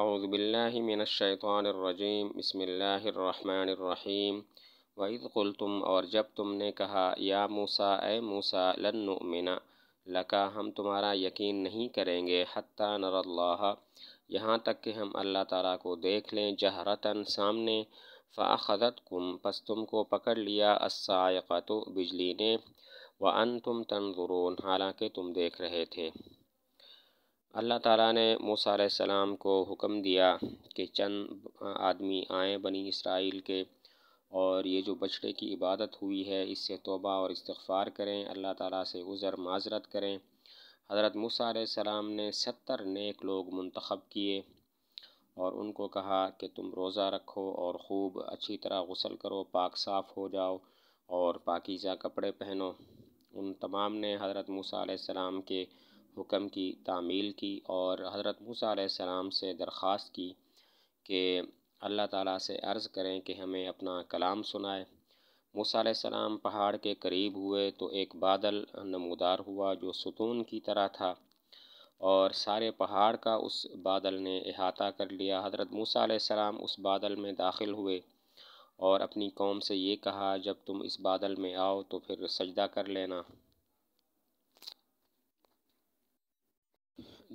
अउज़बिल्लिमिनशैतरजीम बसमीम वईद तुम और जब तुमने कहा या मूसा ए मूसा लन मिना लका हम तुम्हारा यकीन नहीं करेंगे हत्ता नरल्लाह यहाँ तक कि हम अल्लाह ताला को देख लें जहरतन सामने फ़ाखदत कुम पस तुमको पकड़ लिया असायक़त बिजली ने व अन तुम तनजुरून हालाँकि तुम देख रहे थे अल्लाह ताला ने मूसा सलाम को हुक्म दिया कि चंद आदमी आए बनी इसराइल के और ये जो बछड़े की इबादत हुई है इससे तोबा और इस्तफ़ार करें अल्लाह ताला से उज़र माजरत करें हज़रत मूसा सलाम ने सत्तर नेक लोग मंतखब किए और उनको कहा कि तुम रोज़ा रखो और ख़ूब अच्छी तरह गसल करो पाक साफ़ हो जाओ और पाकिज़ा कपड़े पहनो उन तमाम ने हज़रत मूसा सलाम के हुक्म की तामील की और हज़रत मूसा से दरख्वास्त की कि अल्लाह ताला से अर्ज़ करें कि हमें अपना कलाम सुनाए मूसा सलाम पहाड़ के करीब हुए तो एक बादल नमोदार हुआ जो सुतून की तरह था और सारे पहाड़ का उस बादल ने अहाता कर लिया हज़रत मूसा उस बादल में दाखिल हुए और अपनी कौम से ये कहा जब तुम इस बादल में आओ तो फिर सजदा कर लेना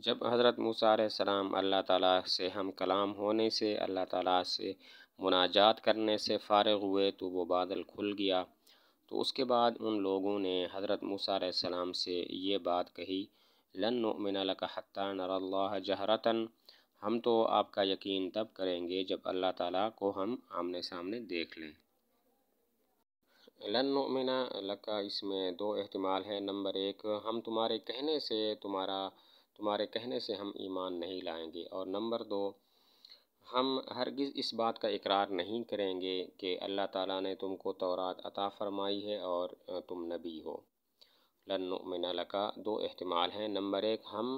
जब हज़रत मूसा सलाम अल्लाह ताला से हम कलाम होने से अल्लाह ताला से मुनाजात करने से फ़ारग हुए तो वो बादल खुल गया तो उसके बाद उन लोगों ने हज़रत मूसा सलाम से ये बात कही लन मिनलका हत्ता नरल्ला जहरतन हम तो आपका यकीन तब करेंगे जब अल्लाह ताला को हम आमने सामने देख लें लन मिना लका इसमें दो अहतमाल है नंबर एक हम तुम्हारे कहने से तुम्हारा तुम्हारे कहने से हम ईमान नहीं लाएंगे और नंबर दो हम हरगिज़ इस बात का इकरार नहीं करेंगे कि अल्लाह ताला ने तुमको तौरात अता फ़रमाई है और तुम नबी हो लन्नुमिन का दो अहतमाल हैं नंबर एक हम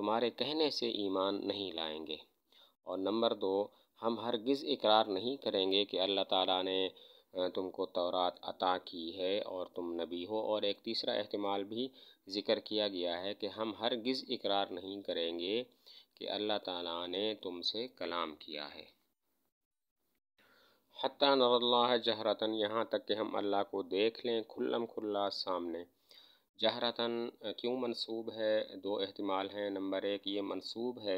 तुम्हारे कहने से ईमान नहीं लाएंगे और नंबर दो हम हरगिज़ इकरार नहीं करेंगे कि अल्लाह ताला ने तुमको तौरात अता की है और तुम नबी हो और एक तीसरा अहतमाल भी ज़िक्र किया गया है कि हम हरगिज़ इकरार नहीं करेंगे कि अल्लाह ताला ने तुमसे कलाम किया है हती नरल्ला जहरतन यहाँ तक कि हम अल्लाह को देख लें खुल्लम खुल्ला सामने जहरतन क्यों मंसूब है दो अहतमाल हैं नंबर एक ये मंसूब है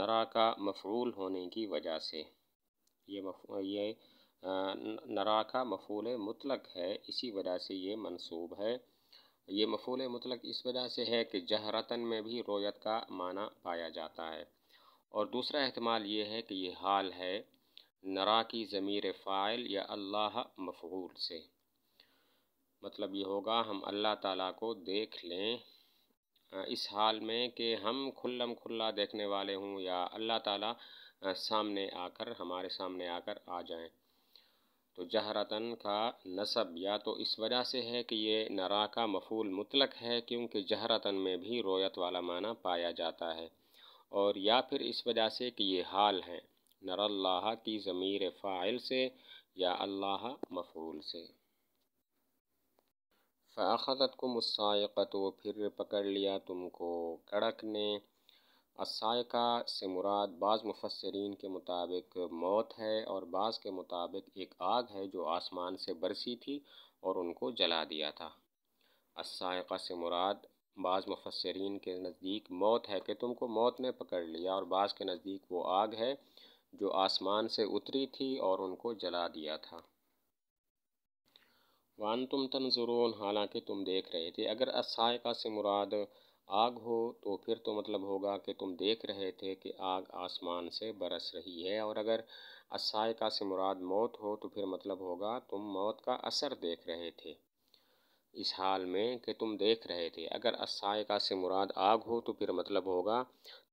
नरा का मफरूल होने की वजह से ये मफ ये नराखा मफूल मुतलक है इसी वजह से ये मनसूब है ये मफूल मुतलक इस वजह से है कि जहरतन में भी रोयत का माना पाया जाता है और दूसरा अहतमाल ये है कि ये हाल है नरा की ज़मीर फ़ाइल या अल्लाह मफूल से मतलब ये होगा हम अल्लाह ताला को देख लें इस हाल में कि हम खुल्लम खुल्ला देखने वाले हों या अल्लाह ताला सामने आकर हमारे सामने आकर आ जाएं तो जहरतन का नसब या तो इस वजह से है कि ये नरा का मफूल मुतलक है क्योंकि जहरतन में भी रोयत वाला माना पाया जाता है और या फिर इस वजह से कि ये हाल है अल्लाह की ज़मीर फ़ाइल से या अल्लाह मफूल से फ़ाखत को मुस्क़त फिर पकड़ लिया तुमको कड़क ने असायका से मुराद बाज़ मुफसरीन के मुताबिक मौत है और बाज़ के मुताबिक एक आग है जो आसमान से बरसी थी और उनको जला दिया था असायका से मुराद बाज़ मुफसरीन के नज़दीक मौत है कि तुमको मौत ने पकड़ लिया और बाज़ के नज़दीक वो आग है जो आसमान से उतरी थी और उनको जला दिया था वान तुम तनजुरून हालांकि तुम देख रहे थे अगर असायका से मुराद आग हो तो फिर तो मतलब होगा कि तुम देख रहे थे कि आग आसमान से बरस रही है और अगर असायका से मुराद मौत हो तो फिर मतलब होगा तुम मौत का असर देख रहे थे इस हाल में कि तुम देख रहे थे अगर असायका से मुराद आग हो तो फिर मतलब होगा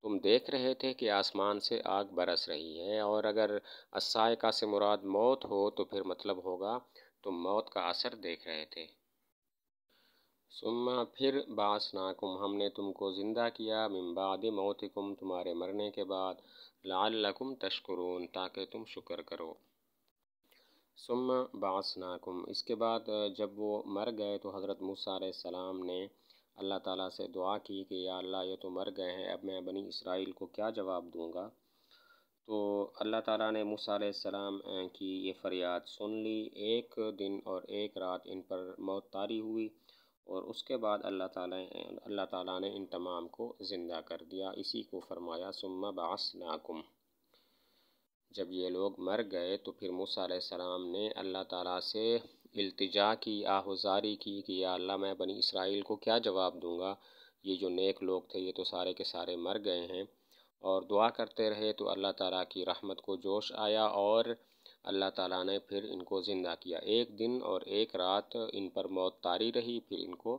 तुम देख रहे थे कि आसमान से आग बरस रही है और अगर असायका से मुराद मौत हो तो फिर मतलब होगा तुम मौत का असर देख रहे थे सुम्मा फिर बास नाकुम हमने तुमको ज़िंदा किया मिम्बाद मौतिकुम तुम्हारे मरने के बाद लकुम तश्करून ताकि तुम शुक्र करो सुम्मा नाकुम इसके बाद जब वो मर गए तो हज़रत मूसा सलाम ने अल्लाह ताला से दुआ की कि या अल्लाह ये तो मर गए हैं अब मैं बनी इसराइल को क्या जवाब दूँगा तो अल्लाह ताला ने मूसा सलाम की ये फ़रियाद सुन ली एक दिन और एक रात इन पर मौत तारी हुई और उसके बाद अल्लाह ताला अल्लाह ताला ने इन तमाम को ज़िंदा कर दिया इसी को फरमाया सुम्मा नाकुम जब ये लोग मर गए तो फिर मूसा सलाम ने अल्लाह ताला से अल्तजा की आहुजारी की कि या अल्लाह मैं बनी इसराइल को क्या जवाब दूँगा ये जो नेक लोग थे ये तो सारे के सारे मर गए हैं और दुआ करते रहे तो अल्लाह ताला की रहमत को जोश आया और अल्लाह ताला ने फिर इनको ज़िंदा किया एक दिन और एक रात इन पर मौत तारी रही फिर इनको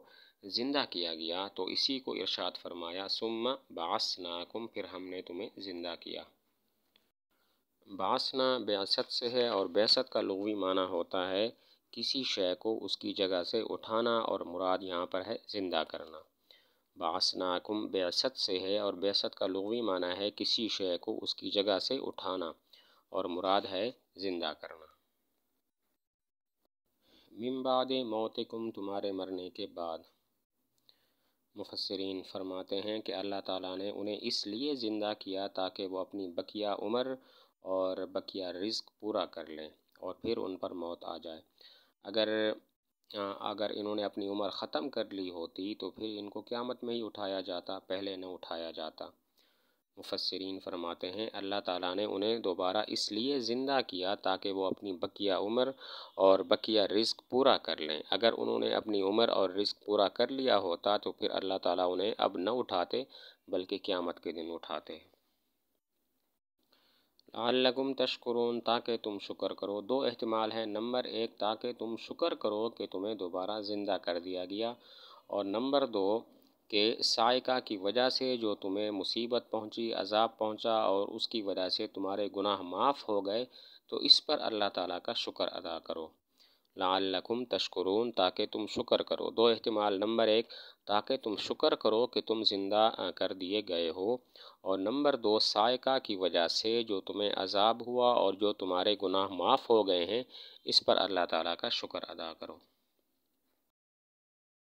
ज़िंदा किया गया तो इसी को इरशाद फरमाया सुम्मा बासनाकुम फिर हमने तुम्हें ज़िंदा किया बासना बेसत से है और बेसत का लघवी माना होता है किसी शय को उसकी जगह से उठाना और मुराद यहाँ पर है ज़िंदा करना बासनाकुम बेसत से है और बेसत का लघवी माना है किसी शय को उसकी जगह से उठाना और मुराद है ज़िंदा करना मौत मौतकुम तुम्हारे मरने के बाद मुफसरीन फरमाते हैं कि अल्लाह ताला ने उन्हें इसलिए ज़िंदा किया ताकि वो अपनी बकिया उम्र और बकिया रिस्क पूरा कर लें और फिर उन पर मौत आ जाए अगर अगर इन्होंने अपनी उम्र ख़त्म कर ली होती तो फिर इनको क़्यामत में ही उठाया जाता पहले न उठाया जाता मुफसरीन फरमाते हैं अल्लाह ताला ने उन्हें दोबारा इसलिए ज़िंदा किया ताकि वो अपनी बकिया उम्र और बकिया रिस्क पूरा कर लें अगर उन्होंने अपनी उम्र और रिस्क पूरा कर लिया होता तो फिर अल्लाह ताला उन्हें अब न उठाते बल्कि क़्यामत के दिन उठाते अल्लकुम तशकरून ताकि तुम शुक्र करो दो अहतमाल हैं नंबर एक ताकि तुम शुक्र करो कि तुम्हें दोबारा ज़िंदा कर दिया गया और नंबर दो कि सायका की वजह से जो तुम्हें मुसीबत पहुंची अजाब पहुंचा और उसकी वजह से तुम्हारे गुनाह माफ़ हो गए तो इस पर अल्लाह ताला का शुक्र अदा करो लालकुम तशकरून ताकि तुम शुक्र करो दो अहतमाल नंबर एक ताकि तुम शुक्र करो कि तुम ज़िंदा कर दिए गए हो और नंबर दो सायका की वजह से जो तुम्हें अजाब हुआ और जो तुम्हारे गुनाह माफ़ हो गए हैं इस पर अल्लाह ताला का शुक्र अदा करो